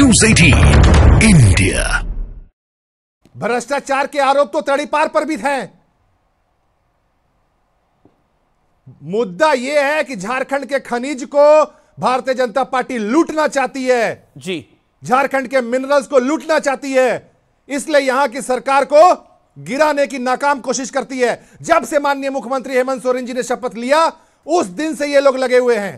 News eighteen India भ्रष्टाचार के आरोप तो तड़ीपार पर भी हैं मुद्दा यह है कि झारखंड के खनिज को भारतीय जनता पार्टी लूटना चाहती है जी झारखंड के मिनरल्स को लूटना चाहती है इसलिए यहां की सरकार को गिराने की नाकाम कोशिश करती है जब से माननीय मुख्यमंत्री हेमंत सोरेन जी ने शपथ लिया उस दिन से ये लोग लगे हुए हैं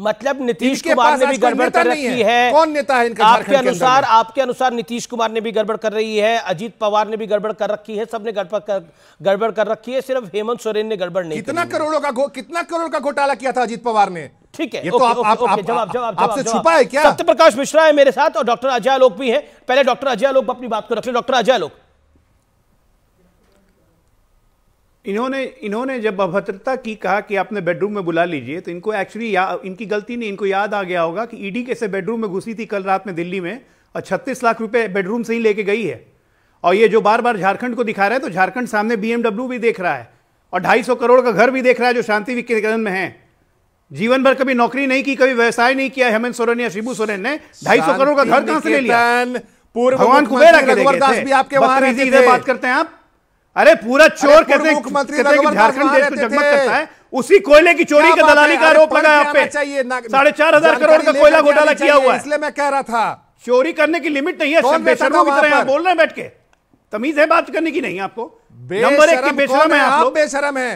मतलब नीतीश कुमार ने भी गड़बड़ कर रखी है।, कौन नेता है इनका आपके अनुसार आपके अनुसार नीतीश कुमार ने भी गड़बड़ कर रही है अजीत पवार ने भी गड़बड़ कर रखी है सबने गड़बड़ कर गड़बड़ कर रखी है सिर्फ हेमंत सोरेन ने गड़बड़ नहीं कितना करोड़ों का कितना करोड़ का घोटाला किया था अजीत पवार ने ठीक है ये तो आप, आप, जवाब जवाब आपसे छुपा है क्या सत्य प्रकाश मिश्रा है मेरे साथ और डॉक्टर अजय आलोक भी है पहले डॉक्टर अजय आलोक अपनी बात को रख ले डॉक्टर अजय आलोक इन्होंने इन्होंने जब अभद्रता की कहा कि आपने बेडरूम में बुला लीजिए तो इनको एक्चुअली इनकी गलती नहीं इनको याद आ गया होगा कि ईडी e कैसे बेडरूम में घुसी थी कल रात में दिल्ली में और छत्तीस लाख रुपए बेडरूम से ही लेके गई है और ये जो बार बार झारखंड को दिखा रहा है तो झारखंड सामने बीएमडब्ल्यू भी देख रहा है और ढाई सौ करोड़ का घर भी देख रहा है जो शांति विकेतन में है जीवन भर कभी नौकरी नहीं की कभी व्यवसाय नहीं किया हेमंत सोरेन या शिबू सोरेन ने ढाई सौ करोड़ का घर कहां से ले लिया पूर्व भगवान कुबेर भी आपके वहां बात करते हैं आप अरे पूरा चोर कहते मुख्यमंत्री झारखंड देश को जगमग करता है उसी कोयले की चोरी का दलाली का आरोप लगा आप पे चाहिए साढ़े चार हजार करोड़ का कोयला घोटाला किया हुआ है इसलिए मैं कह रहा था चोरी करने की लिमिट नहीं है बोल रहे हैं बैठ के तमीज है बात करने की नहीं आपको नंबर एक बेशरम है आप बेशरम है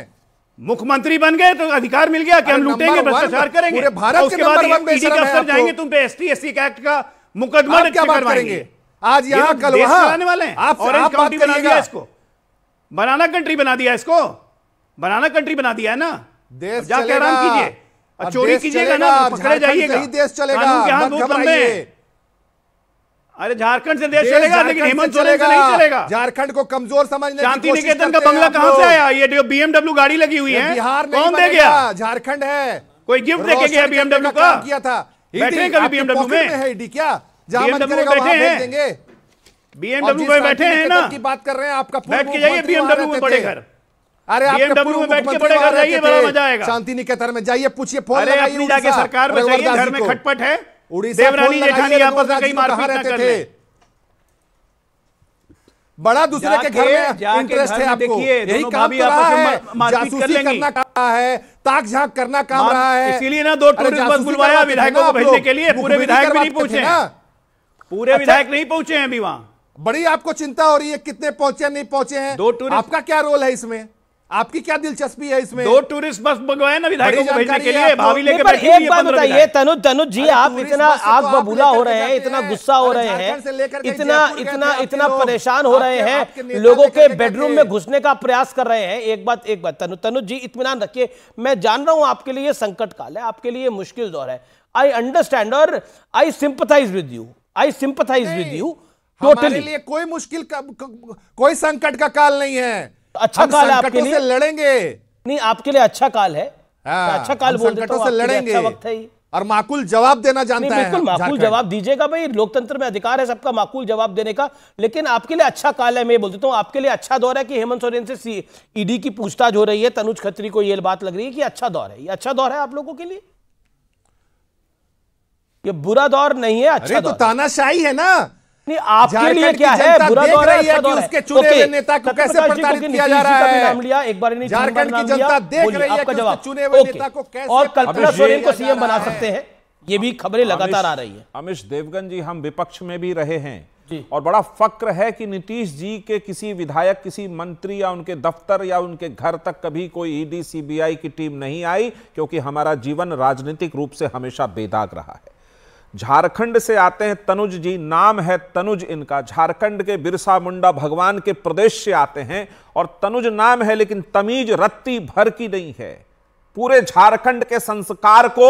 मुख्यमंत्री बन गए तो अधिकार मिल गया कि हम लूटेंगे भ्रष्टाचार करेंगे भारत के बाद ईडी के अफसर जाएंगे तुम पे एसटी एससी एक्ट का मुकदमा क्या बात करेंगे आज यहाँ कल वहां आने वाले हैं आप और आप बात दिया इसको बनाना कंट्री बना दिया इसको बनाना कंट्री बना दिया है ना देश जा के आराम कीजिए चोरी कीजिएगा ना तो पकड़े जाइएगा देश चलेगा लंबे अरे झारखंड से देश चलेगा लेकिन हेमंत सोरेन से नहीं चलेगा झारखंड को कमजोर समझने शांति निकेतन का बंगला कहां से आया ये जो बीएमडब्ल्यू गाड़ी लगी हुई है बिहार कौन दे गया झारखंड है कोई गिफ्ट देके गया बीएमडब्ल्यू का किया था बैठे e कभी बीएमडब्ल्यू में है e क्या जहां मन करेगा वहां भेज देंगे बीएमडब्ल्यू में बैठे हैं ना की बात कर रहे हैं आपका बैठ के जाइए बीएमडब्ल्यू में बड़े घर अरे बीएमडब्ल्यू में बैठ के बड़े घर जाइए बड़ा मजा आएगा शांति निकेतन में जाइए पूछिए फोन अरे जाके सरकार में जाइए घर में खटपट है देवरानी जेठानी आपस में कहीं मारपीट ना कर बड़ा दूसरे के घर में इंटरेस्ट है आपको यही काम तो कर रहा है जासूसी करना रहा है ताक झाक करना काम रहा है इसीलिए ना दो टूरिस्ट बस बुलवाया विधायकों को भेजने के लिए पूरे विधायक भी नहीं पूछे पूरे अच्छा। विधायक नहीं पहुंचे हैं अभी वहां बड़ी आपको चिंता हो रही है कितने पहुंचे नहीं पहुंचे हैं दो टूरिस्ट आपका क्या रोल है इसमें आपकी क्या दिलचस्पी है इसमें दो टूरिस्ट बस मंगवाए ना विधायक एक बात बताइए तनु तनु जी आप इतना तो आग बबूला हो रहे हैं इतना गुस्सा हो रहे हैं इतना इतना इतना परेशान हो रहे हैं लोगों के बेडरूम में घुसने का प्रयास कर रहे हैं एक बात एक बात तनु तनु जी इतमान रखिए मैं जान रहा हूं आपके लिए संकट काल है आपके लिए मुश्किल दौर है आई अंडरस्टैंड और I sympathise with you I sympathise with you हमारे लिए कोई मुश्किल का, कोई संकट का काल नहीं है तो अच्छा काल आपके लिए लड़ेंगे नहीं आपके लिए अच्छा काल है तो हाँ, अच्छा काल बोल संकटों तो से लड़ेंगे अच्छा वक्त है और माकूल जवाब देना जानता है बिल्कुल माकूल जवाब दीजिएगा भाई लोकतंत्र में अधिकार है सबका माकूल जवाब देने का लेकिन आपके लिए अच्छा काल है मैं बोल देता हूँ आपके लिए अच्छा दौर है कि हेमंत सोरेन से ईडी की पूछताछ हो रही है तनुज खत्री को यह बात लग रही है कि अच्छा दौर है अच्छा दौर है आप लोगों के लिए ये बुरा दौर नहीं है अच्छा तो तानाशाही है ना नहीं आपके लिए क्या है बुरा दौर है दौर है नेता को कैसे प्रताड़ित किया जा रहा है नाम लिया एक बार झारखंड की जनता देख रही है जवाब चुने हुए नेता को कैसे और कल्पना सोरेन को सीएम बना सकते हैं ये भी खबरें लगातार आ रही है अमिश देवगन जी हम विपक्ष में भी रहे हैं और बड़ा फक्र है कि नीतीश जी के किसी विधायक किसी मंत्री या उनके दफ्तर या उनके घर तक कभी कोई ईडी सीबीआई की टीम नहीं आई क्योंकि हमारा जीवन राजनीतिक रूप से हमेशा बेदाग रहा है झारखंड से आते हैं तनुज जी नाम है तनुज इनका झारखंड के बिरसा मुंडा भगवान के प्रदेश से आते हैं और तनुज नाम है लेकिन तमीज रत्ती भर की नहीं है पूरे झारखंड के संस्कार को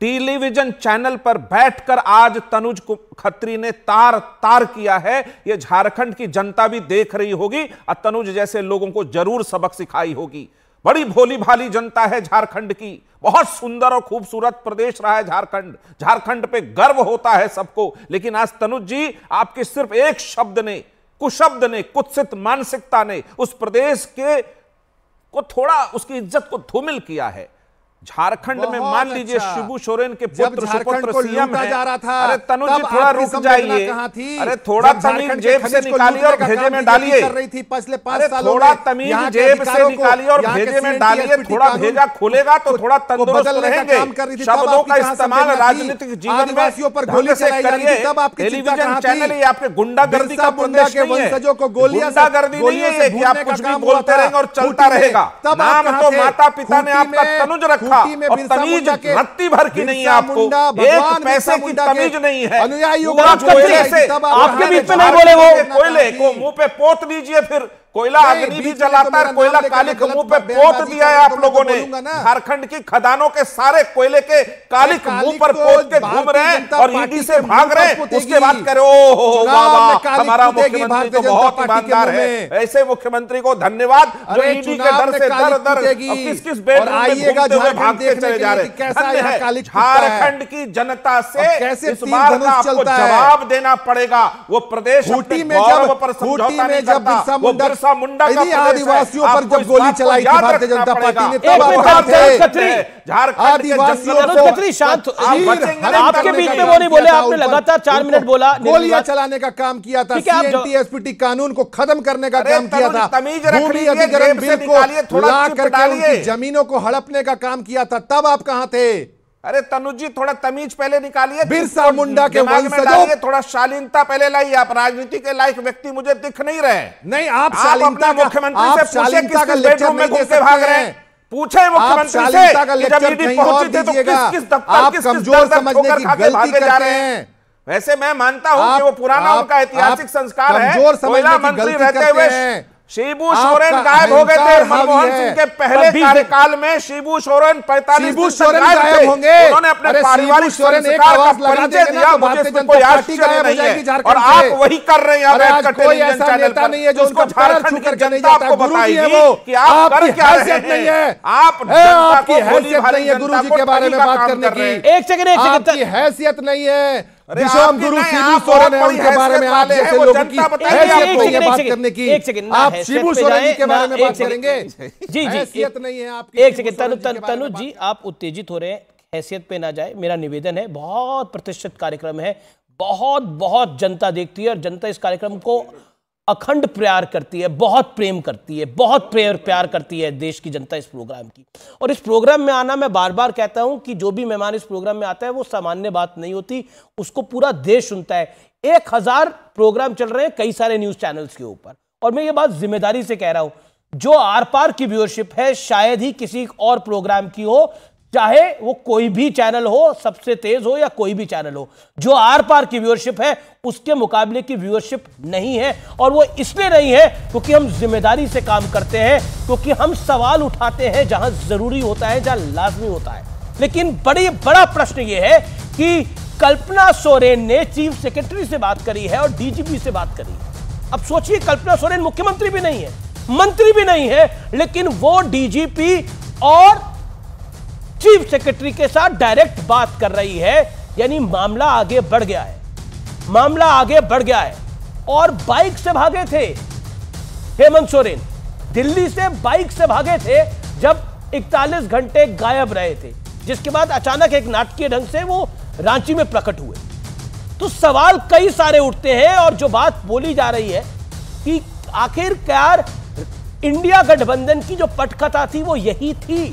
टेलीविजन चैनल पर बैठकर आज तनुज खत्री ने तार तार किया है यह झारखंड की जनता भी देख रही होगी और तनुज जैसे लोगों को जरूर सबक सिखाई होगी बड़ी भोली भाली जनता है झारखंड की बहुत सुंदर और खूबसूरत प्रदेश रहा है झारखंड झारखंड पे गर्व होता है सबको लेकिन आज तनुज जी आपके सिर्फ एक शब्द ने कुशब्द ने कुत्सित मानसिकता ने उस प्रदेश के को थोड़ा उसकी इज्जत को धूमिल किया है झारखंड में मान लीजिए अच्छा। शिबू सोरेन के पुत्र सुपुत्र सीएम है जा रहा था अरे तनुज जी थोड़ा रुक जाइए अरे थोड़ा तमीज जेब से निकालिए और भेजे में डालिए अरे थोड़ा तमीज जेब से निकालिए और भेजे में डालिए थोड़ा भेजा खुलेगा तो थोड़ा तंदुरुस्त रहेंगे शब्दों का इस्तेमाल राजनीतिक जीवन में गोली से करिए टेलीविजन चैनल ये आपके गुंडागर्दी का प्रदेश वंशजों को गुंडागर्दी नहीं है आप कुछ भी बोलते रहेंगे और चलता रहेगा नाम तो माता पिता ने आपका तनुज रखा रखा और तमीज रत्ती भर की नहीं आपको एक पैसे की तमीज नहीं है आपके बीच में नहीं बोले वो कोयले को मुंह पे पोत लीजिए फिर कोयला अग्नि भी तो जलाता है कोयला कालिक मुंह पे पोत दिया है आप लोगों ने झारखंड की खदानों के सारे कोयले के कालिक मुंह पर तो पोत के घूम रहे हैं और ईडी से भाग रहे हैं उसके बाद करे ओ वाह हमारा मुख्यमंत्री तो बहुत ईमानदार है ऐसे मुख्यमंत्री को धन्यवाद जो ईडी के डर से दर दर किस किस बेडरूम भागते चले जा रहे हैं झारखंड की जनता से इस बार आपको जवाब देना पड़ेगा वो प्रदेश में जब समझौता नहीं करता वो बिरसा बिरसा मुंडा का आदिवासियों पर जब गोली चलाई थी भारतीय जनता पार्टी ने तब झारखंड आपके बीच में वो नहीं बोले आपने लगातार चार मिनट बोला गोलियां चलाने का काम किया था सीएनटी कानून को खत्म करने का काम किया था भूमि अधिग्रहण बिल को ला करके जमीनों को हड़पने का काम किया था तब आप कहां थे अरे तनुज जी थोड़ा तमीज पहले निकालिए बिरसा मुंडा के वंशजों थोड़ा शालीनता पहले लाइए आप राजनीति के लायक व्यक्ति मुझे दिख नहीं रहे नहीं आप शालीनता मुख्यमंत्री से पूछे किस बेडरूम में घूम भाग रहे हैं पूछे मुख्यमंत्री से जब ईडी पहुंची थी तो रहे हैं वैसे मैं मानता हूँ वो पुराना उनका ऐतिहासिक संस्कार है महिला मंत्री रहते हुए शिबू सोरेन गायब हो गए थे मनमोहन सिंह के पहले कार्यकाल में शिबू सोरेन पैतालीस गायब होंगे उन्होंने अपने पारिवारिक संस्कार का परिचय दिया पार्टी इसमें कोई नहीं है और आप वही कर रहे हैं अब एक टेलीविजन चैनल नहीं है जो उसको झारखंड की जनता आपको बताएगी कि आप कर क्या रहे हैं आप जनता को भोली भाली जनता को बारे में बात करने की एक सेकंड एक सेकंड आपकी हैसियत नहीं है गुरु सोरेन है उनके बारे में आप जैसे लोगों की हैसियत नहीं है बात करने की आप सोरेन के बारे में बात करेंगे जी जी नहीं है आपकी एक सेकंड तनु जी आप उत्तेजित हो रहे हैं हैसियत पे ना जाए मेरा निवेदन है बहुत प्रतिष्ठित कार्यक्रम है बहुत बहुत जनता देखती है और जनता इस कार्यक्रम को अखंड प्यार करती है बहुत प्रेम करती है बहुत प्रेम प्यार करती है देश की जनता इस प्रोग्राम की और इस प्रोग्राम में आना मैं बार बार कहता हूं कि जो भी मेहमान इस प्रोग्राम में आता है वो सामान्य बात नहीं होती उसको पूरा देश सुनता है एक हजार प्रोग्राम चल रहे हैं कई सारे न्यूज चैनल्स के ऊपर और मैं ये बात जिम्मेदारी से कह रहा हूं जो आर पार की व्यूअरशिप है शायद ही किसी और प्रोग्राम की हो चाहे वो कोई भी चैनल हो सबसे तेज हो या कोई भी चैनल हो जो आर पार की व्यूअरशिप है उसके मुकाबले की व्यूअरशिप नहीं है और वो इसलिए नहीं है क्योंकि हम जिम्मेदारी से काम करते हैं क्योंकि हम सवाल उठाते हैं जहां जरूरी होता है जहां लाजमी होता है लेकिन बड़ी बड़ा प्रश्न ये है कि कल्पना सोरेन ने चीफ सेक्रेटरी से बात करी है और डीजीपी से बात करी है अब सोचिए कल्पना सोरेन मुख्यमंत्री भी नहीं है मंत्री भी नहीं है लेकिन वो डीजीपी और चीफ सेक्रेटरी के साथ डायरेक्ट बात कर रही है यानी मामला आगे बढ़ गया है मामला आगे बढ़ गया है और बाइक से भागे थे हेमंत सोरेन दिल्ली से बाइक से भागे थे जब 41 घंटे गायब रहे थे जिसके बाद अचानक एक नाटकीय ढंग से वो रांची में प्रकट हुए तो सवाल कई सारे उठते हैं और जो बात बोली जा रही है कि आखिरकार इंडिया गठबंधन की जो पटकथा थी वो यही थी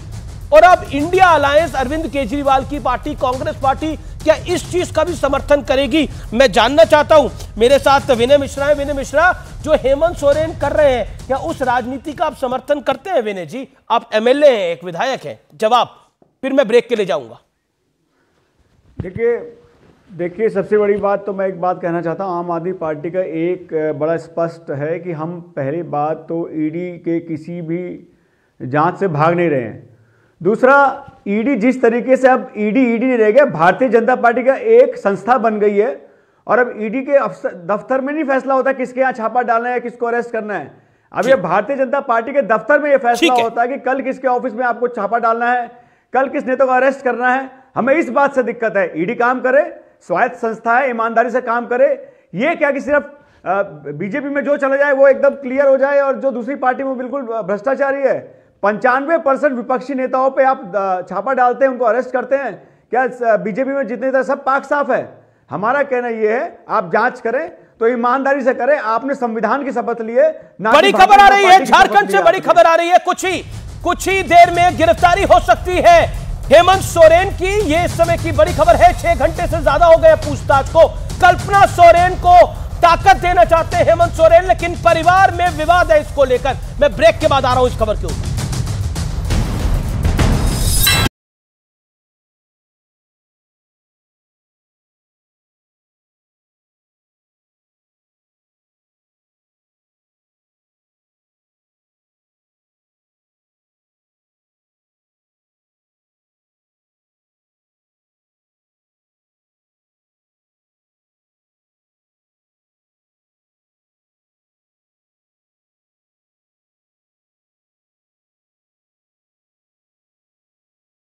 और अब इंडिया अलायंस अरविंद केजरीवाल की पार्टी कांग्रेस पार्टी क्या इस चीज का भी समर्थन करेगी मैं जानना चाहता हूं मेरे साथ विनय मिश्रा है विनय मिश्रा जो हेमंत सोरेन कर रहे हैं क्या उस राजनीति का आप समर्थन करते हैं विनय जी आप एमएलए हैं एक विधायक हैं जवाब फिर मैं ब्रेक के लिए जाऊंगा देखिए देखिए सबसे बड़ी बात तो मैं एक बात कहना चाहता हूँ आम आदमी पार्टी का एक बड़ा स्पष्ट है कि हम पहली बात तो ईडी e के किसी भी जांच से भाग नहीं रहे हैं दूसरा ईडी e जिस तरीके से अब ईडी e ईडी e नहीं रह गया भारतीय जनता पार्टी का एक संस्था बन गई है और अब ईडी के दफ्तर में नहीं फैसला होता किसके यहाँ छापा डालना है किसको अरेस्ट करना है अब ये भारतीय जनता पार्टी के दफ्तर में ये फैसला होता है कि कल किसके ऑफिस में आपको छापा डालना है कल किस नेता को अरेस्ट करना है हमें इस बात से दिक्कत है ईडी काम करे स्वायत्त संस्था है ईमानदारी से काम करे ये क्या कि सिर्फ बीजेपी में जो चला जाए वो एकदम क्लियर हो जाए और जो दूसरी पार्टी में बिल्कुल भ्रष्टाचारी है पंचानवे परसेंट विपक्षी नेताओं पे आप छापा डालते हैं उनको अरेस्ट करते हैं क्या बीजेपी में जितने सब पाक साफ है हमारा कहना यह है आप जांच करें तो ईमानदारी से करें आपने संविधान की शपथ लिए बड़ी खबर आ रही है झारखंड से बड़ी खबर आ रही है कुछ ही कुछ ही देर में गिरफ्तारी हो सकती है हेमंत सोरेन की ये इस समय की बड़ी खबर है छह घंटे से ज्यादा हो गया पूछताछ को कल्पना सोरेन को ताकत देना चाहते हैं हेमंत सोरेन लेकिन परिवार में विवाद है इसको लेकर मैं ब्रेक के बाद आ रहा हूं इस खबर के ऊपर